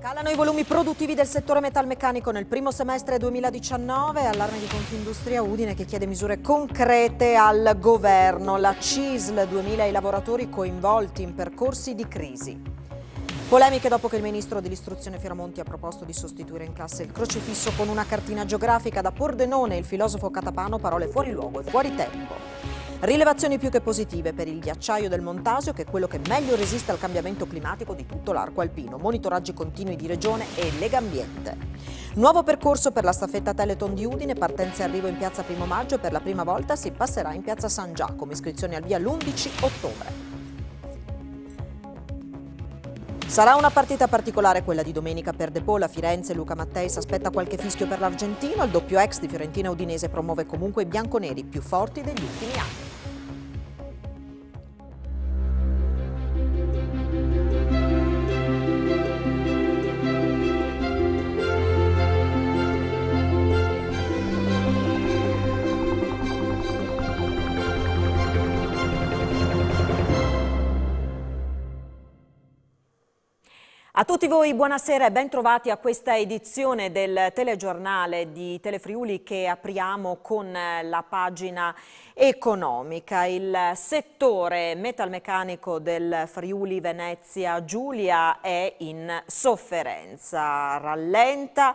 Calano i volumi produttivi del settore metalmeccanico nel primo semestre 2019, allarme di Confindustria Udine che chiede misure concrete al governo, la CISL 2000 i lavoratori coinvolti in percorsi di crisi. Polemiche dopo che il ministro dell'istruzione Fiamonti ha proposto di sostituire in classe il crocifisso con una cartina geografica da Pordenone, il filosofo Catapano, parole fuori luogo e fuori tempo. Rilevazioni più che positive per il ghiacciaio del Montasio, che è quello che meglio resiste al cambiamento climatico di tutto l'arco alpino. Monitoraggi continui di Regione e Legambiente. Nuovo percorso per la staffetta Teleton di Udine, partenza e arrivo in piazza Primo Maggio e per la prima volta si passerà in piazza San Giacomo, iscrizioni al via l'11 ottobre. Sarà una partita particolare quella di domenica per De a Firenze, Luca Mattei si aspetta qualche fischio per l'Argentino, il doppio ex di Fiorentina Udinese promuove comunque i bianconeri più forti degli ultimi anni. A tutti voi buonasera e bentrovati a questa edizione del telegiornale di Telefriuli che apriamo con eh, la pagina economica. Il settore metalmeccanico del Friuli Venezia Giulia è in sofferenza, rallenta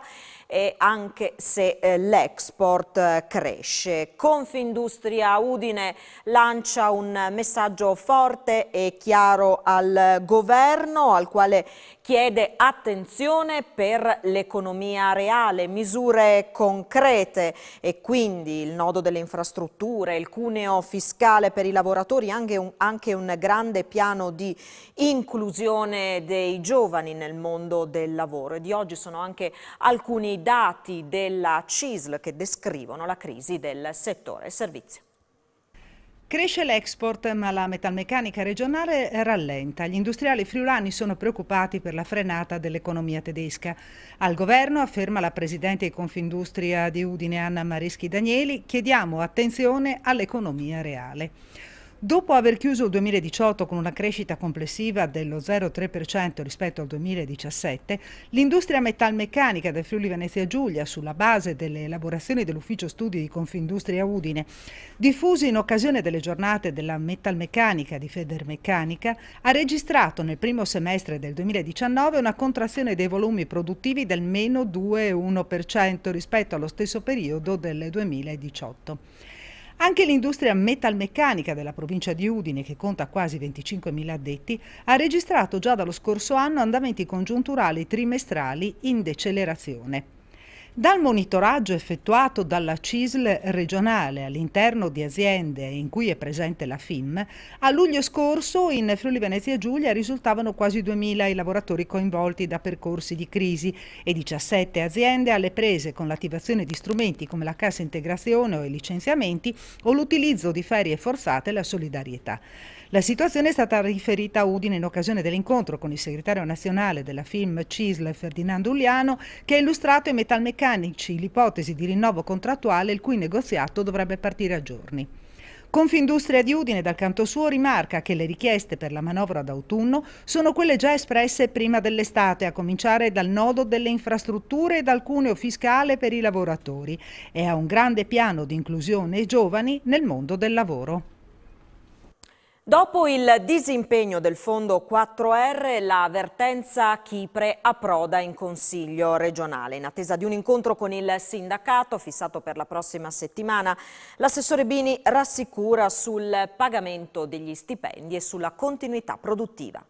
e anche se eh, l'export eh, cresce. Confindustria Udine lancia un messaggio forte e chiaro al governo al quale chiede attenzione per l'economia reale, misure concrete e quindi il nodo delle infrastrutture, il cuneo fiscale per i lavoratori, anche un, anche un grande piano di inclusione dei giovani nel mondo del lavoro. E di oggi sono anche alcuni dati della CISL che descrivono la crisi del settore servizio. Cresce l'export, ma la metalmeccanica regionale rallenta. Gli industriali friulani sono preoccupati per la frenata dell'economia tedesca. Al governo, afferma la presidente di Confindustria di Udine Anna Marischi Danieli, chiediamo attenzione all'economia reale. Dopo aver chiuso il 2018 con una crescita complessiva dello 0,3% rispetto al 2017, l'industria metalmeccanica del Friuli Venezia Giulia, sulla base delle elaborazioni dell'ufficio studi di Confindustria Udine, diffusi in occasione delle giornate della metalmeccanica di Federmeccanica, ha registrato nel primo semestre del 2019 una contrazione dei volumi produttivi del meno 2,1% rispetto allo stesso periodo del 2018. Anche l'industria metalmeccanica della provincia di Udine, che conta quasi 25.000 addetti, ha registrato già dallo scorso anno andamenti congiunturali trimestrali in decelerazione. Dal monitoraggio effettuato dalla CISL regionale all'interno di aziende in cui è presente la FIM, a luglio scorso in Friuli Venezia Giulia risultavano quasi 2.000 i lavoratori coinvolti da percorsi di crisi e 17 aziende alle prese con l'attivazione di strumenti come la cassa integrazione o i licenziamenti o l'utilizzo di ferie forzate e la solidarietà. La situazione è stata riferita a Udine in occasione dell'incontro con il segretario nazionale della film CISL Ferdinando Uliano che ha illustrato ai metalmeccanici l'ipotesi di rinnovo contrattuale il cui negoziato dovrebbe partire a giorni. Confindustria di Udine dal canto suo rimarca che le richieste per la manovra d'autunno sono quelle già espresse prima dell'estate, a cominciare dal nodo delle infrastrutture e dal cuneo fiscale per i lavoratori e a un grande piano di inclusione giovani nel mondo del lavoro. Dopo il disimpegno del fondo 4R, la vertenza Chipre approda in Consiglio regionale. In attesa di un incontro con il sindacato fissato per la prossima settimana, l'assessore Bini rassicura sul pagamento degli stipendi e sulla continuità produttiva.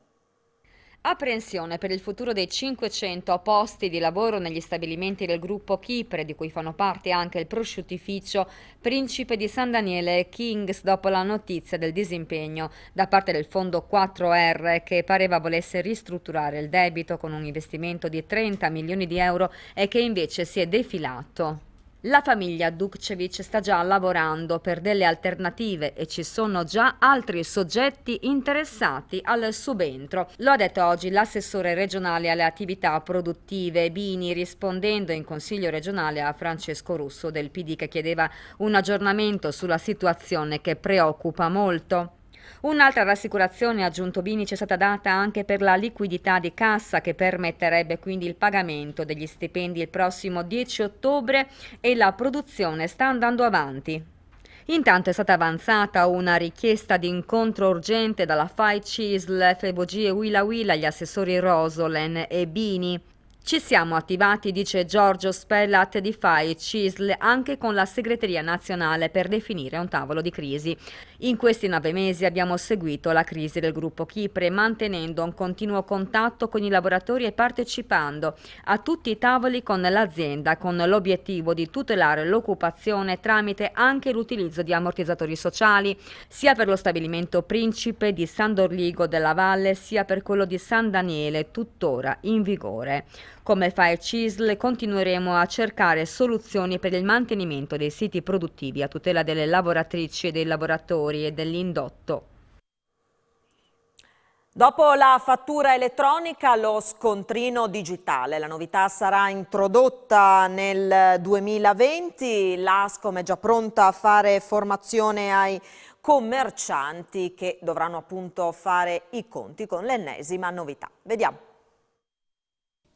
Apprensione per il futuro dei 500 posti di lavoro negli stabilimenti del gruppo Chipre, di cui fanno parte anche il prosciuttificio Principe di San Daniele e Kings, dopo la notizia del disimpegno da parte del fondo 4R che pareva volesse ristrutturare il debito con un investimento di 30 milioni di euro e che invece si è defilato. La famiglia Dukcevic sta già lavorando per delle alternative e ci sono già altri soggetti interessati al subentro. Lo ha detto oggi l'assessore regionale alle attività produttive Bini rispondendo in consiglio regionale a Francesco Russo del PD che chiedeva un aggiornamento sulla situazione che preoccupa molto. Un'altra rassicurazione, ha aggiunto Binici, è stata data anche per la liquidità di cassa che permetterebbe quindi il pagamento degli stipendi il prossimo 10 ottobre e la produzione sta andando avanti. Intanto è stata avanzata una richiesta di incontro urgente dalla FAI CISL, FVG e Willa Willa agli assessori Rosolen e Bini. Ci siamo attivati, dice Giorgio Spellat di FAI CISL, anche con la segreteria nazionale per definire un tavolo di crisi. In questi nove mesi abbiamo seguito la crisi del gruppo Chipre, mantenendo un continuo contatto con i lavoratori e partecipando a tutti i tavoli con l'azienda, con l'obiettivo di tutelare l'occupazione tramite anche l'utilizzo di ammortizzatori sociali, sia per lo stabilimento Principe di San Dorligo della Valle, sia per quello di San Daniele, tuttora in vigore. Come fa CISL continueremo a cercare soluzioni per il mantenimento dei siti produttivi a tutela delle lavoratrici e dei lavoratori e dell'indotto. Dopo la fattura elettronica, lo scontrino digitale. La novità sarà introdotta nel 2020. L'ASCOM è già pronta a fare formazione ai commercianti che dovranno appunto fare i conti con l'ennesima novità. Vediamo.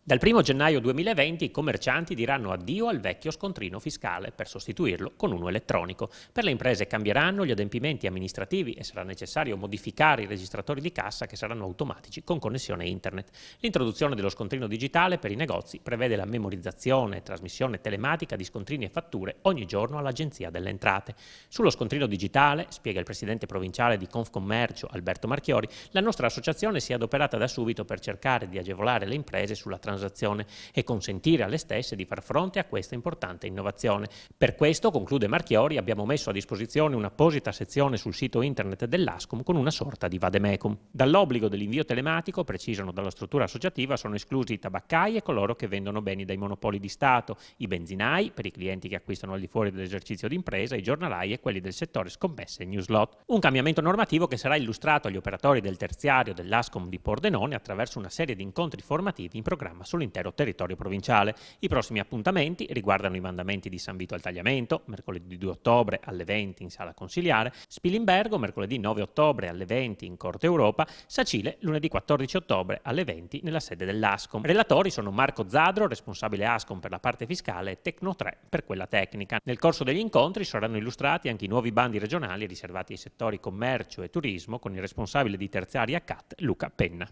Dal 1 gennaio 2020 i commercianti diranno addio al vecchio scontrino fiscale per sostituirlo con uno elettronico. Per le imprese cambieranno gli adempimenti amministrativi e sarà necessario modificare i registratori di cassa che saranno automatici con connessione internet. L'introduzione dello scontrino digitale per i negozi prevede la memorizzazione e trasmissione telematica di scontrini e fatture ogni giorno all'Agenzia delle Entrate. Sullo scontrino digitale, spiega il presidente provinciale di Confcommercio Alberto Marchiori, la nostra associazione si è adoperata da subito per cercare di agevolare le imprese sulla transizione transazione e consentire alle stesse di far fronte a questa importante innovazione. Per questo, conclude Marchiori, abbiamo messo a disposizione un'apposita sezione sul sito internet dell'ASCOM con una sorta di vademecum. Dall'obbligo dell'invio telematico, precisano dalla struttura associativa, sono esclusi i tabaccai e coloro che vendono beni dai monopoli di Stato, i benzinai per i clienti che acquistano al di fuori dell'esercizio d'impresa, i giornalai e quelli del settore scommesse e newslot. Un cambiamento normativo che sarà illustrato agli operatori del terziario dell'ASCOM di Pordenone attraverso una serie di incontri formativi in programma sull'intero territorio provinciale. I prossimi appuntamenti riguardano i mandamenti di San Vito al Tagliamento, mercoledì 2 ottobre alle 20 in sala consiliare, Spilimbergo mercoledì 9 ottobre alle 20 in Corte Europa, Sacile lunedì 14 ottobre alle 20 nella sede dell'ASCOM. Relatori sono Marco Zadro, responsabile ASCOM per la parte fiscale, e Tecno 3 per quella tecnica. Nel corso degli incontri saranno illustrati anche i nuovi bandi regionali riservati ai settori commercio e turismo con il responsabile di terziaria CAT Luca Penna.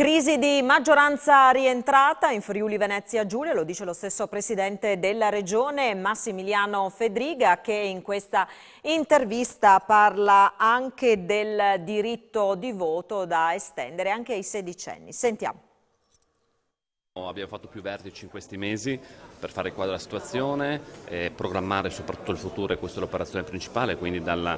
Crisi di maggioranza rientrata in Friuli Venezia Giulia, lo dice lo stesso presidente della regione Massimiliano Fedriga che in questa intervista parla anche del diritto di voto da estendere anche ai sedicenni. Sentiamo. Abbiamo fatto più vertici in questi mesi per fare il quadro della situazione, e programmare soprattutto il futuro e questa è l'operazione principale, quindi dalla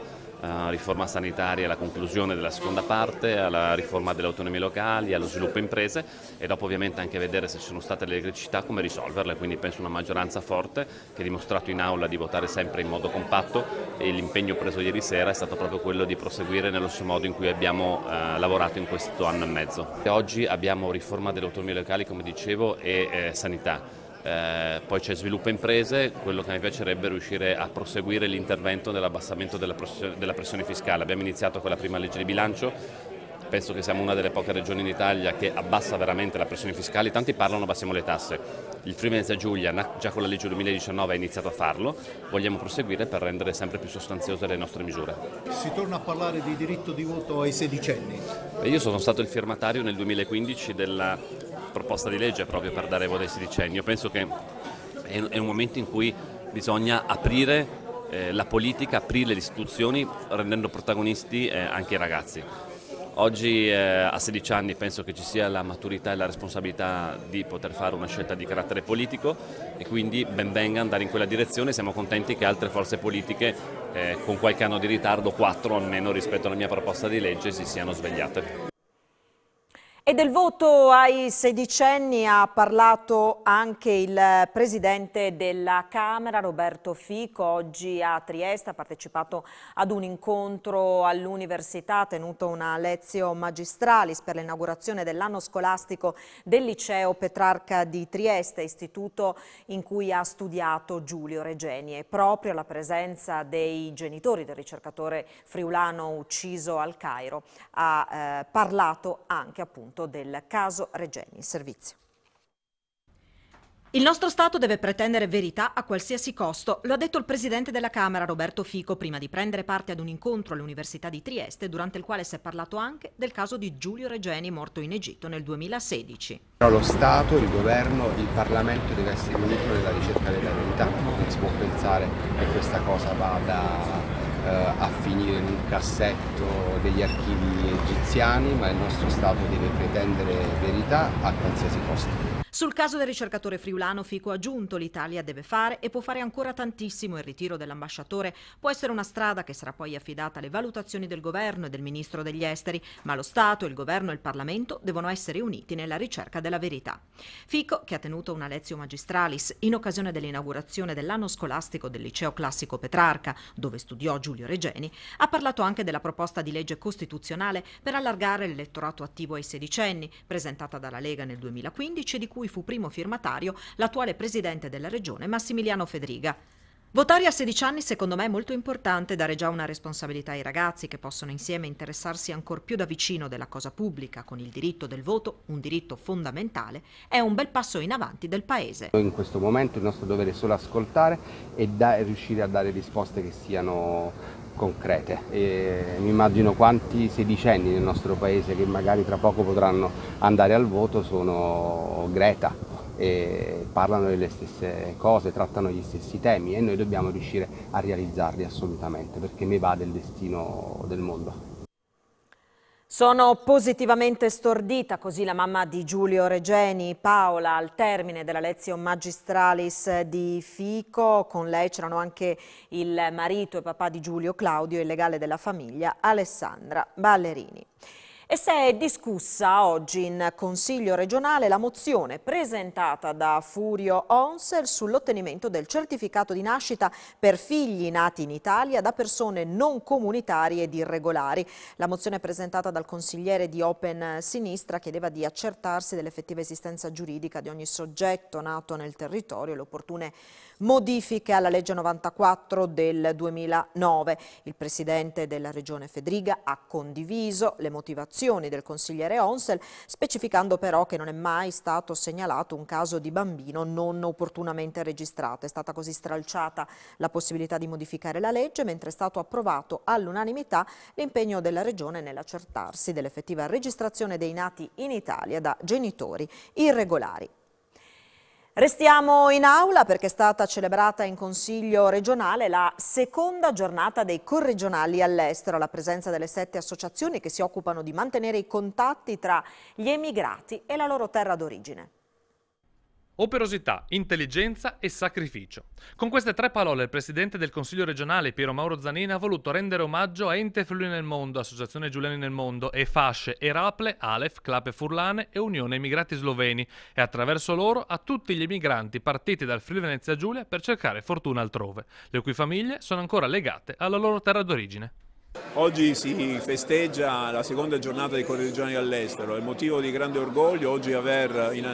riforma sanitaria e la conclusione della seconda parte, alla riforma delle autonomie locali, allo sviluppo imprese e dopo ovviamente anche vedere se ci sono state le criticità, come risolverle, quindi penso una maggioranza forte che ha dimostrato in aula di votare sempre in modo compatto e l'impegno preso ieri sera è stato proprio quello di proseguire nello stesso modo in cui abbiamo eh, lavorato in questo anno e mezzo. Oggi abbiamo riforma delle autonomie locali come dicevo e eh, sanità eh, poi c'è sviluppo imprese, quello che mi piacerebbe è riuscire a proseguire l'intervento nell'abbassamento della, della pressione fiscale. Abbiamo iniziato con la prima legge di bilancio, penso che siamo una delle poche regioni in Italia che abbassa veramente la pressione fiscale, tanti parlano abbassiamo le tasse, il Friuli Venezia Giulia già con la legge 2019 ha iniziato a farlo, vogliamo proseguire per rendere sempre più sostanziose le nostre misure. Si torna a parlare di diritto di voto ai sedicenni? Io sono stato il firmatario nel 2015 della proposta di legge proprio per dare voce ai sedicenni. Io penso che è un momento in cui bisogna aprire eh, la politica, aprire le istituzioni rendendo protagonisti eh, anche i ragazzi. Oggi eh, a 16 anni penso che ci sia la maturità e la responsabilità di poter fare una scelta di carattere politico e quindi ben venga andare in quella direzione, siamo contenti che altre forze politiche eh, con qualche anno di ritardo, 4 almeno rispetto alla mia proposta di legge, si siano svegliate. E del voto ai sedicenni ha parlato anche il presidente della Camera, Roberto Fico, oggi a Trieste, ha partecipato ad un incontro all'università, ha tenuto una lezione magistralis per l'inaugurazione dell'anno scolastico del liceo Petrarca di Trieste, istituto in cui ha studiato Giulio Regeni. E proprio la presenza dei genitori del ricercatore friulano ucciso al Cairo ha eh, parlato anche appunto confronto del caso Regeni. Il servizio. Il nostro Stato deve pretendere verità a qualsiasi costo, lo ha detto il Presidente della Camera Roberto Fico prima di prendere parte ad un incontro all'Università di Trieste durante il quale si è parlato anche del caso di Giulio Regeni morto in Egitto nel 2016. Lo Stato, il Governo, il Parlamento deve essere unito nella ricerca della verità, non si può pensare che questa cosa vada eh, a finire in un cassetto degli archivi egiziani, ma il nostro Stato deve pretendere verità a qualsiasi costo. Sul caso del ricercatore friulano Fico ha aggiunto l'Italia deve fare e può fare ancora tantissimo il ritiro dell'ambasciatore. Può essere una strada che sarà poi affidata alle valutazioni del governo e del ministro degli esteri, ma lo Stato, il governo e il Parlamento devono essere uniti nella ricerca della verità. Fico, che ha tenuto una lezione magistralis in occasione dell'inaugurazione dell'anno scolastico del liceo classico Petrarca, dove studiò Giulio Regeni, ha parlato anche della proposta di legge costituzionale per allargare l'elettorato attivo ai sedicenni, presentata dalla Lega nel 2015 e di cui cui fu primo firmatario l'attuale presidente della regione Massimiliano Fedriga. Votare a 16 anni secondo me è molto importante, dare già una responsabilità ai ragazzi che possono insieme interessarsi ancor più da vicino della cosa pubblica con il diritto del voto, un diritto fondamentale, è un bel passo in avanti del Paese. In questo momento il nostro dovere è solo ascoltare e da, riuscire a dare risposte che siano concrete. E mi immagino quanti sedicenni nel nostro paese che magari tra poco potranno andare al voto sono Greta e parlano delle stesse cose, trattano gli stessi temi e noi dobbiamo riuscire a realizzarli assolutamente perché ne va del destino del mondo. Sono positivamente stordita, così la mamma di Giulio Regeni, Paola, al termine della lezione magistralis di Fico. Con lei c'erano anche il marito e papà di Giulio Claudio e il legale della famiglia, Alessandra Ballerini. E si è discussa oggi in Consiglio regionale la mozione presentata da Furio Onser sull'ottenimento del certificato di nascita per figli nati in Italia da persone non comunitarie ed irregolari. La mozione presentata dal consigliere di Open Sinistra chiedeva di accertarsi dell'effettiva esistenza giuridica di ogni soggetto nato nel territorio e le opportune modifiche alla legge 94 del 2009. Il presidente della regione Federica ha condiviso le motivazioni del consigliere Onsel, specificando però che non è mai stato segnalato un caso di bambino non opportunamente registrato. È stata così stralciata la possibilità di modificare la legge, mentre è stato approvato all'unanimità l'impegno della regione nell'accertarsi dell'effettiva registrazione dei nati in Italia da genitori irregolari. Restiamo in aula perché è stata celebrata in Consiglio regionale la seconda giornata dei corregionali all'estero, la presenza delle sette associazioni che si occupano di mantenere i contatti tra gli emigrati e la loro terra d'origine operosità, intelligenza e sacrificio. Con queste tre parole il presidente del Consiglio regionale Piero Mauro Zanini ha voluto rendere omaggio a Ente Friuli nel Mondo, Associazione Giuliani nel Mondo e Fasce, Eraple, Alef, Clape Furlane e Unione Emigrati Sloveni e attraverso loro a tutti gli emigranti partiti dal Friuli Venezia Giulia per cercare fortuna altrove, le cui famiglie sono ancora legate alla loro terra d'origine. Oggi si festeggia la seconda giornata dei correggiani all'estero, è motivo di grande orgoglio oggi aver in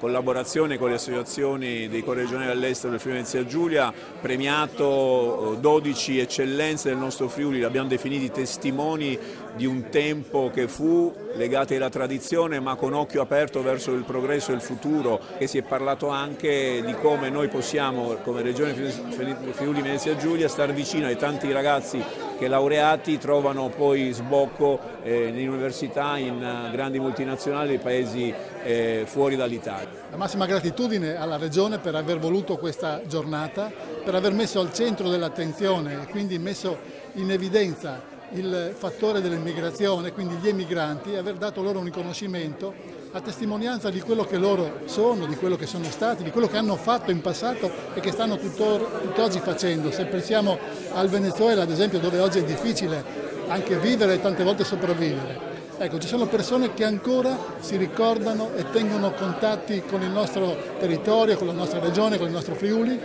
collaborazione con le associazioni dei corregionali all'estero del Friuli-Venezia Giulia, premiato 12 eh, eccellenze del nostro Friuli, l'abbiamo definiti testimoni di un tempo che fu legati alla tradizione ma con occhio aperto verso il progresso e il futuro e si è parlato anche di come noi possiamo come Regione Friuli Venezia Giulia stare vicino ai tanti ragazzi che laureati trovano poi sbocco eh, in università, in eh, grandi multinazionali dei paesi eh, fuori dall'Italia. La massima gratitudine alla Regione per aver voluto questa giornata, per aver messo al centro dell'attenzione e quindi messo in evidenza il fattore dell'immigrazione, quindi gli emigranti, e aver dato loro un riconoscimento a testimonianza di quello che loro sono, di quello che sono stati, di quello che hanno fatto in passato e che stanno tuttor, tutt'oggi facendo. Se pensiamo al Venezuela, ad esempio, dove oggi è difficile anche vivere e tante volte sopravvivere. Ecco, ci sono persone che ancora si ricordano e tengono contatti con il nostro territorio, con la nostra regione, con il nostro Friuli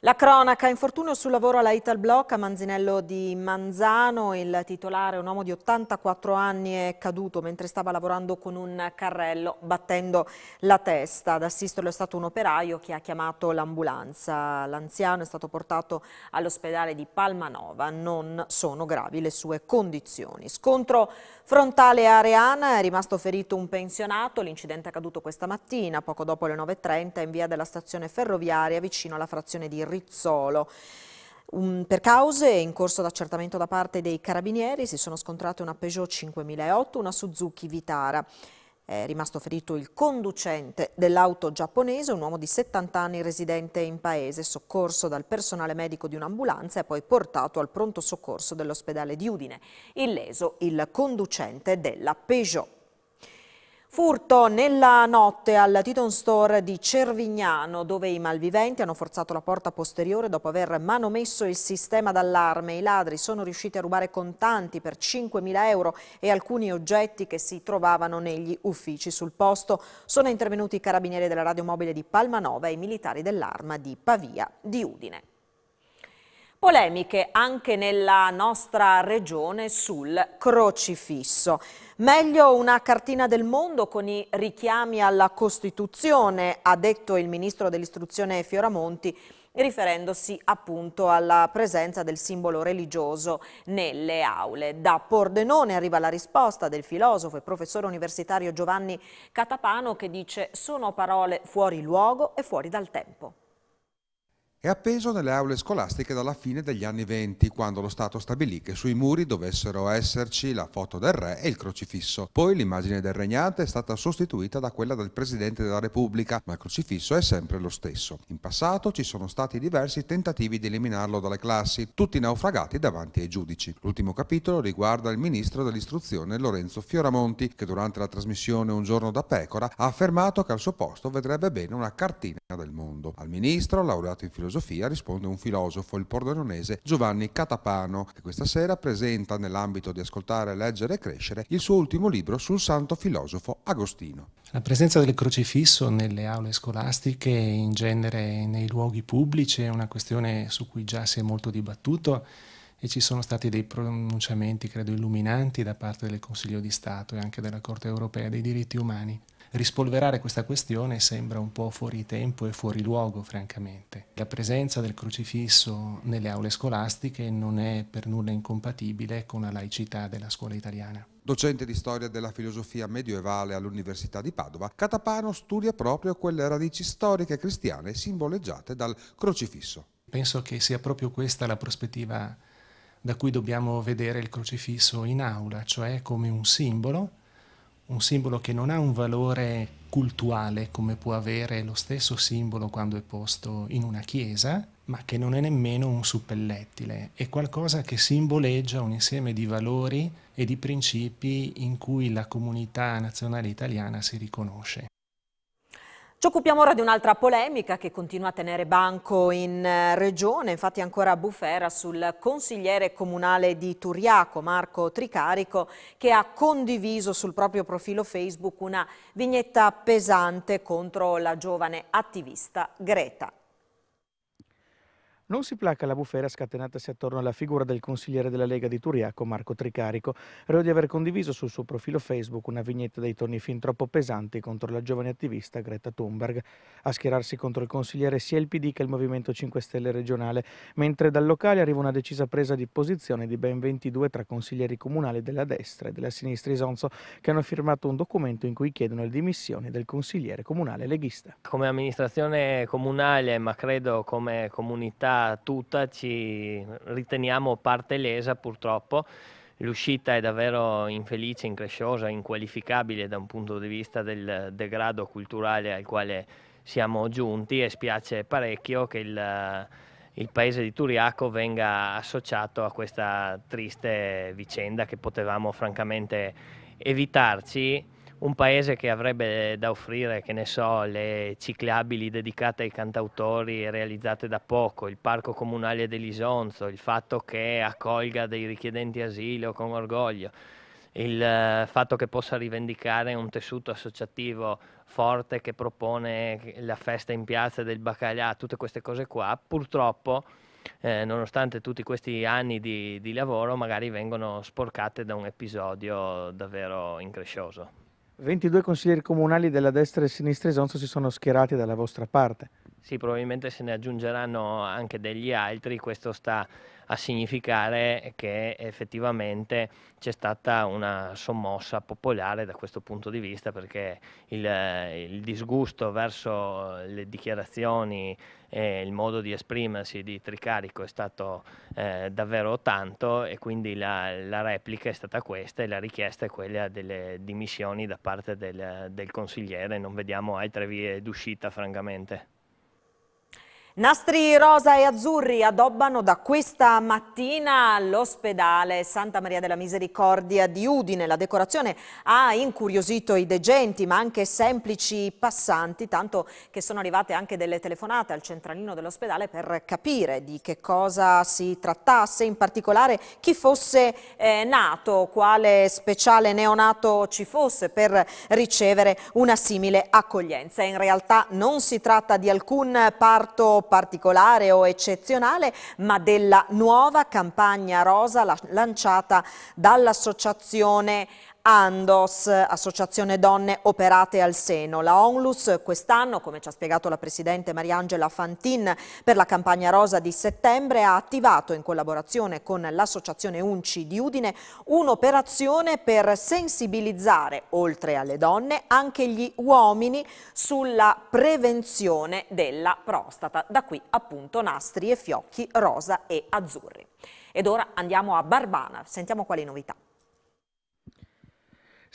la cronaca, infortunio sul lavoro alla Italblock a Manzinello di Manzano, il titolare, un uomo di 84 anni, è caduto mentre stava lavorando con un carrello battendo la testa. Ad assistere è stato un operaio che ha chiamato l'ambulanza. L'anziano è stato portato all'ospedale di Palmanova, non sono gravi le sue condizioni. Scontro frontale a areana, è rimasto ferito un pensionato, l'incidente è accaduto questa mattina, poco dopo le 9.30, in via della stazione ferroviaria vicino alla frazione di Rizzolo. Um, per cause in corso d'accertamento da parte dei carabinieri si sono scontrate una Peugeot 5008 una Suzuki Vitara. È rimasto ferito il conducente dell'auto giapponese, un uomo di 70 anni residente in paese, soccorso dal personale medico di un'ambulanza e poi portato al pronto soccorso dell'ospedale di Udine. Illeso il conducente della Peugeot. Furto nella notte al Titon Store di Cervignano, dove i malviventi hanno forzato la porta posteriore dopo aver manomesso il sistema d'allarme. I ladri sono riusciti a rubare contanti per 5.000 euro e alcuni oggetti che si trovavano negli uffici. Sul posto sono intervenuti i carabinieri della radiomobile di Palmanova e i militari dell'arma di Pavia di Udine polemiche anche nella nostra regione sul crocifisso. Meglio una cartina del mondo con i richiami alla Costituzione, ha detto il ministro dell'istruzione Fioramonti, riferendosi appunto alla presenza del simbolo religioso nelle aule. Da Pordenone arriva la risposta del filosofo e professore universitario Giovanni Catapano che dice sono parole fuori luogo e fuori dal tempo e appeso nelle aule scolastiche dalla fine degli anni venti, quando lo Stato stabilì che sui muri dovessero esserci la foto del re e il crocifisso. Poi l'immagine del regnante è stata sostituita da quella del Presidente della Repubblica, ma il crocifisso è sempre lo stesso. In passato ci sono stati diversi tentativi di eliminarlo dalle classi, tutti naufragati davanti ai giudici. L'ultimo capitolo riguarda il ministro dell'istruzione Lorenzo Fioramonti, che durante la trasmissione Un giorno da pecora ha affermato che al suo posto vedrebbe bene una cartina del mondo. Al ministro, laureato in filosofia, filosofia risponde un filosofo, il pordenonese Giovanni Catapano, che questa sera presenta nell'ambito di Ascoltare, Leggere e Crescere il suo ultimo libro sul santo filosofo Agostino. La presenza del crocifisso nelle aule scolastiche e in genere nei luoghi pubblici è una questione su cui già si è molto dibattuto e ci sono stati dei pronunciamenti, credo, illuminanti da parte del Consiglio di Stato e anche della Corte europea dei diritti umani rispolverare questa questione sembra un po' fuori tempo e fuori luogo, francamente. La presenza del crocifisso nelle aule scolastiche non è per nulla incompatibile con la laicità della scuola italiana. Docente di storia della filosofia medioevale all'Università di Padova, Catapano studia proprio quelle radici storiche cristiane simboleggiate dal crocifisso. Penso che sia proprio questa la prospettiva da cui dobbiamo vedere il crocifisso in aula, cioè come un simbolo un simbolo che non ha un valore cultuale come può avere lo stesso simbolo quando è posto in una chiesa, ma che non è nemmeno un suppellettile, è qualcosa che simboleggia un insieme di valori e di principi in cui la comunità nazionale italiana si riconosce. Ci occupiamo ora di un'altra polemica che continua a tenere banco in eh, regione, infatti ancora a bufera sul consigliere comunale di Turiaco, Marco Tricarico, che ha condiviso sul proprio profilo Facebook una vignetta pesante contro la giovane attivista Greta non si placa la bufera scatenatasi attorno alla figura del consigliere della Lega di Turiaco, Marco Tricarico, reo di aver condiviso sul suo profilo Facebook una vignetta dei toni fin troppo pesanti contro la giovane attivista Greta Thunberg. A schierarsi contro il consigliere sia il PD che il Movimento 5 Stelle regionale, mentre dal locale arriva una decisa presa di posizione di ben 22 tra consiglieri comunali della destra e della sinistra Isonzo che hanno firmato un documento in cui chiedono le dimissioni del consigliere comunale leghista. Come amministrazione comunale, ma credo come comunità tutta ci riteniamo parte lesa purtroppo. L'uscita è davvero infelice, incresciosa, inqualificabile da un punto di vista del degrado culturale al quale siamo giunti e spiace parecchio che il, il paese di Turiaco venga associato a questa triste vicenda che potevamo francamente evitarci un paese che avrebbe da offrire, che ne so, le ciclabili dedicate ai cantautori realizzate da poco, il parco comunale dell'Isonzo, il fatto che accolga dei richiedenti asilo con orgoglio, il eh, fatto che possa rivendicare un tessuto associativo forte che propone la festa in piazza del Bacalà, tutte queste cose qua, purtroppo eh, nonostante tutti questi anni di, di lavoro magari vengono sporcate da un episodio davvero increscioso. 22 consiglieri comunali della destra e sinistra esonzo si sono schierati dalla vostra parte. Sì, probabilmente se ne aggiungeranno anche degli altri, questo sta a significare che effettivamente c'è stata una sommossa popolare da questo punto di vista perché il, il disgusto verso le dichiarazioni e il modo di esprimersi di Tricarico è stato eh, davvero tanto e quindi la, la, replica è stata questa e la richiesta è quella delle dimissioni da parte del, del consigliere, non vediamo altre vie d'uscita francamente. Nastri rosa e azzurri addobbano da questa mattina l'ospedale Santa Maria della Misericordia di Udine. La decorazione ha incuriosito i degenti ma anche semplici passanti, tanto che sono arrivate anche delle telefonate al centralino dell'ospedale per capire di che cosa si trattasse, in particolare chi fosse eh, nato, quale speciale neonato ci fosse per ricevere una simile accoglienza. In realtà non si tratta di alcun parto particolare o eccezionale, ma della nuova campagna rosa lanciata dall'associazione ANDOS, Associazione Donne Operate al Seno. La ONLUS quest'anno, come ci ha spiegato la Presidente Mariangela Fantin, per la campagna rosa di settembre ha attivato in collaborazione con l'Associazione Unci di Udine un'operazione per sensibilizzare, oltre alle donne, anche gli uomini sulla prevenzione della prostata. Da qui appunto nastri e fiocchi rosa e azzurri. Ed ora andiamo a Barbana, sentiamo quali novità.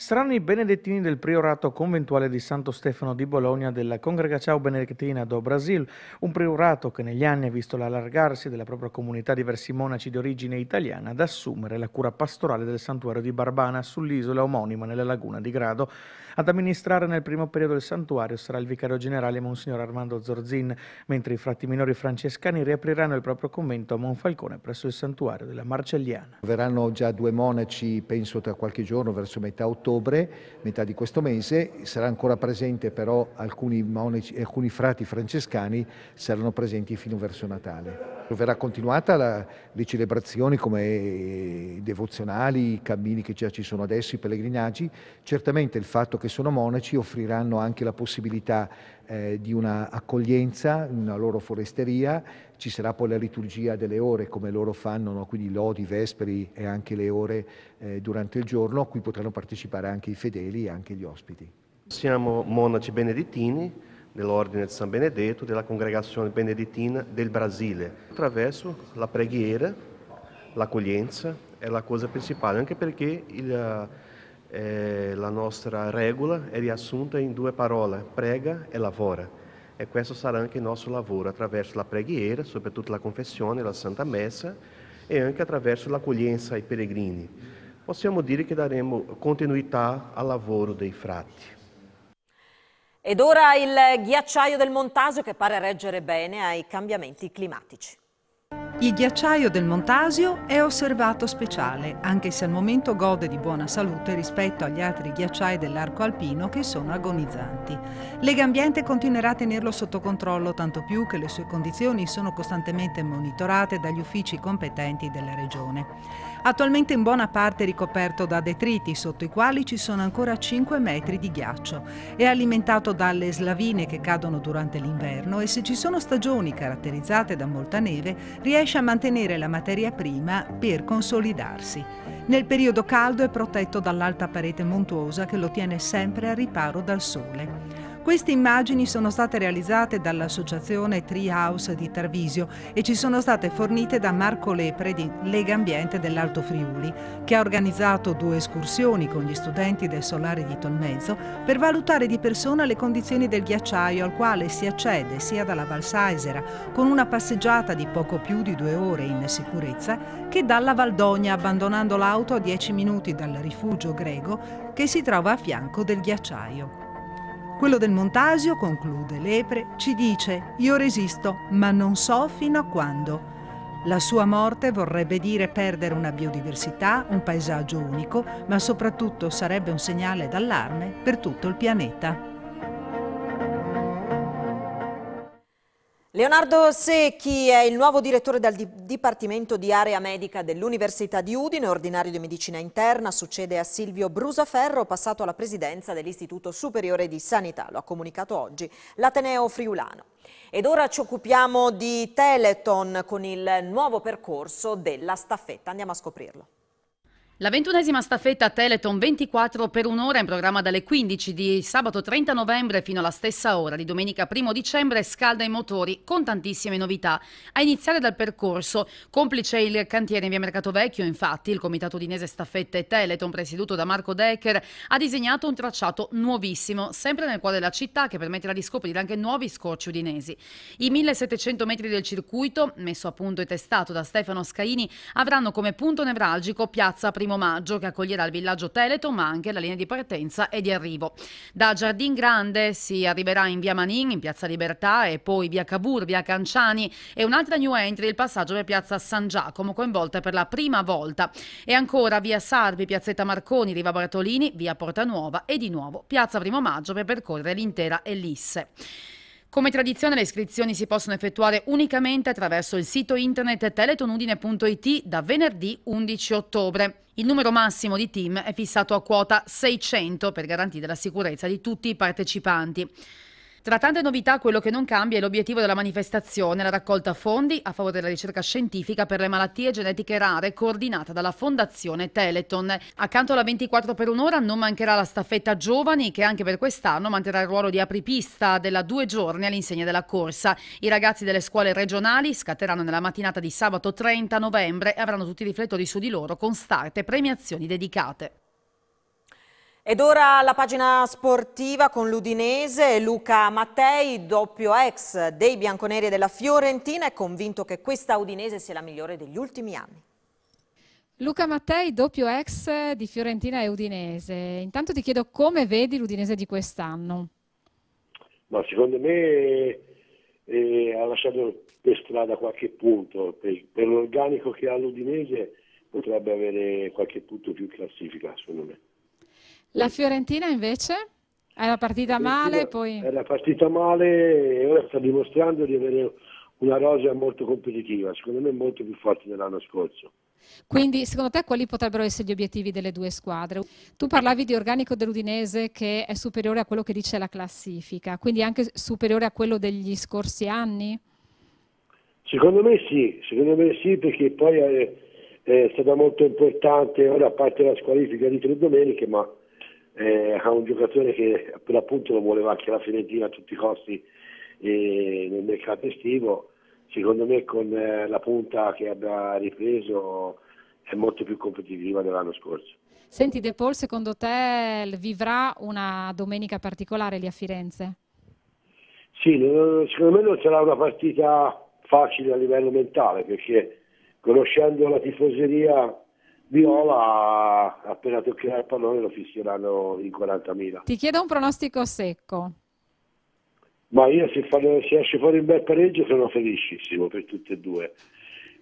Saranno i benedettini del priorato conventuale di Santo Stefano di Bologna della Congregação Benedettina do Brasil, un priorato che negli anni ha visto l'allargarsi della propria comunità di versi monaci di origine italiana ad assumere la cura pastorale del santuario di Barbana sull'isola omonima nella laguna di Grado. Ad amministrare nel primo periodo il santuario sarà il vicario generale Monsignor Armando Zorzin, mentre i frati minori francescani riapriranno il proprio convento a Monfalcone presso il santuario della Marcelliana. Verranno già due monaci, penso tra qualche giorno, verso metà ottobre, metà di questo mese. Sarà ancora presente però alcuni, monaci, alcuni frati francescani, saranno presenti fino verso Natale. Verrà continuata la, le celebrazioni come i devozionali, i cammini che già ci sono adesso, i pellegrinaggi. Certamente il fatto che sono monaci offriranno anche la possibilità eh, di un'accoglienza, una loro foresteria. Ci sarà poi la liturgia delle ore come loro fanno, no? quindi lodi, vesperi e anche le ore eh, durante il giorno a cui potranno partecipare anche i fedeli e anche gli ospiti. Siamo monaci benedettini dell'Ordine di San Benedetto, della Congregazione Benedettina del Brasile, attraverso la preghiera, l'accoglienza è la cosa principale, anche perché il, eh, la nostra regola è riassunta in due parole, prega e lavora. E questo sarà anche il nostro lavoro attraverso la preghiera, soprattutto la confessione, la Santa Messa e anche attraverso l'accoglienza ai peregrini. Possiamo dire che daremo continuità al lavoro dei frati. Ed ora il ghiacciaio del Montaso che pare reggere bene ai cambiamenti climatici. Il ghiacciaio del Montasio è osservato speciale, anche se al momento gode di buona salute rispetto agli altri ghiacciai dell'arco alpino che sono agonizzanti. Lega Ambiente continuerà a tenerlo sotto controllo, tanto più che le sue condizioni sono costantemente monitorate dagli uffici competenti della regione. Attualmente in buona parte è ricoperto da detriti, sotto i quali ci sono ancora 5 metri di ghiaccio. È alimentato dalle slavine che cadono durante l'inverno e se ci sono stagioni caratterizzate da molta neve, riesce riesce a mantenere la materia prima per consolidarsi. Nel periodo caldo è protetto dall'alta parete montuosa che lo tiene sempre a riparo dal sole. Queste immagini sono state realizzate dall'associazione Treehouse di Tarvisio e ci sono state fornite da Marco Lepre di Lega Ambiente dell'Alto Friuli, che ha organizzato due escursioni con gli studenti del solare di Tolmezzo per valutare di persona le condizioni del ghiacciaio al quale si accede sia dalla Valsaisera con una passeggiata di poco più di due ore in sicurezza che dalla Valdogna abbandonando l'auto a 10 minuti dal rifugio grego che si trova a fianco del ghiacciaio. Quello del Montasio, conclude Lepre, ci dice io resisto, ma non so fino a quando. La sua morte vorrebbe dire perdere una biodiversità, un paesaggio unico, ma soprattutto sarebbe un segnale d'allarme per tutto il pianeta. Leonardo Secchi è il nuovo direttore del Dipartimento di Area Medica dell'Università di Udine, ordinario di Medicina Interna, succede a Silvio Brusaferro, passato alla presidenza dell'Istituto Superiore di Sanità, lo ha comunicato oggi l'Ateneo Friulano. Ed ora ci occupiamo di Teleton con il nuovo percorso della staffetta, andiamo a scoprirlo. La ventunesima staffetta Teleton 24 per un'ora in programma dalle 15 di sabato 30 novembre fino alla stessa ora di domenica 1 dicembre scalda i motori con tantissime novità. A iniziare dal percorso, complice il cantiere in via Mercato Vecchio, infatti il comitato udinese staffette Teleton presieduto da Marco Decker ha disegnato un tracciato nuovissimo, sempre nel cuore della città che permetterà di scoprire anche nuovi scorci udinesi. I 1700 metri del circuito, messo a punto e testato da Stefano Scaini, avranno come punto nevralgico piazza Primo primo maggio che accoglierà il villaggio Teleto ma anche la linea di partenza e di arrivo. Da Giardin Grande si arriverà in via Manin, in piazza Libertà e poi via Cavour, via Canciani e un'altra new entry il passaggio per piazza San Giacomo coinvolta per la prima volta e ancora via Sarvi, piazzetta Marconi, Riva Bartolini, via Porta Nuova e di nuovo piazza primo maggio per percorrere l'intera ellisse. Come tradizione le iscrizioni si possono effettuare unicamente attraverso il sito internet teletonudine.it da venerdì 11 ottobre. Il numero massimo di team è fissato a quota 600 per garantire la sicurezza di tutti i partecipanti. Tra tante novità, quello che non cambia è l'obiettivo della manifestazione, la raccolta fondi a favore della ricerca scientifica per le malattie genetiche rare, coordinata dalla Fondazione Teleton. Accanto alla 24 per un'ora non mancherà la staffetta giovani, che anche per quest'anno manterrà il ruolo di apripista della due giorni all'insegna della corsa. I ragazzi delle scuole regionali scatteranno nella mattinata di sabato 30 novembre e avranno tutti i riflettori su di loro con start e premiazioni dedicate. Ed ora la pagina sportiva con l'Udinese, Luca Mattei, doppio ex dei bianconeri della Fiorentina, è convinto che questa Udinese sia la migliore degli ultimi anni. Luca Mattei, doppio ex di Fiorentina e Udinese. Intanto ti chiedo come vedi l'Udinese di quest'anno? No, secondo me eh, ha lasciato per strada qualche punto. Per, per l'organico che ha l'Udinese potrebbe avere qualche punto più in classifica, secondo me. La Fiorentina invece? È la partita male, poi... la partita male e ora sta dimostrando di avere una rosa molto competitiva, secondo me molto più forte dell'anno scorso. Quindi, secondo te, quali potrebbero essere gli obiettivi delle due squadre? Tu parlavi di organico dell'Udinese che è superiore a quello che dice la classifica, quindi anche superiore a quello degli scorsi anni? Secondo me sì, secondo me sì, perché poi è, è stata molto importante, ora a parte la squalifica di tre domeniche, ma eh, a un giocatore che per appunto lo voleva anche la Fiorentina a tutti i costi eh, nel mercato estivo, secondo me con eh, la punta che abbia ripreso è molto più competitiva dell'anno scorso. Senti De Paul, secondo te vivrà una domenica particolare lì a Firenze? Sì, secondo me non sarà una partita facile a livello mentale perché conoscendo la tifoseria Viola appena toccherà il pallone lo fischieranno in 40.000. Ti chiedo un pronostico secco. Ma io se, fanno, se esce fuori un bel pareggio sono felicissimo per tutte e due.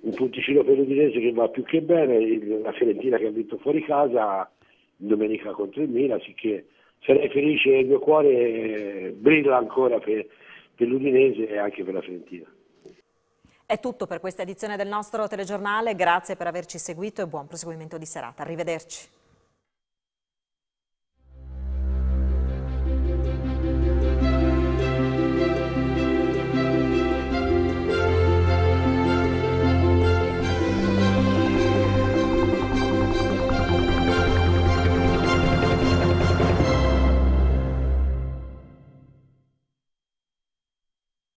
Un punticino per l'Udinese che va più che bene, la Fiorentina che ha vinto fuori casa domenica contro il Milan, sicché sarei felice, il mio cuore brilla ancora per, per l'Udinese e anche per la Fiorentina. È tutto per questa edizione del nostro telegiornale, grazie per averci seguito e buon proseguimento di serata. Arrivederci.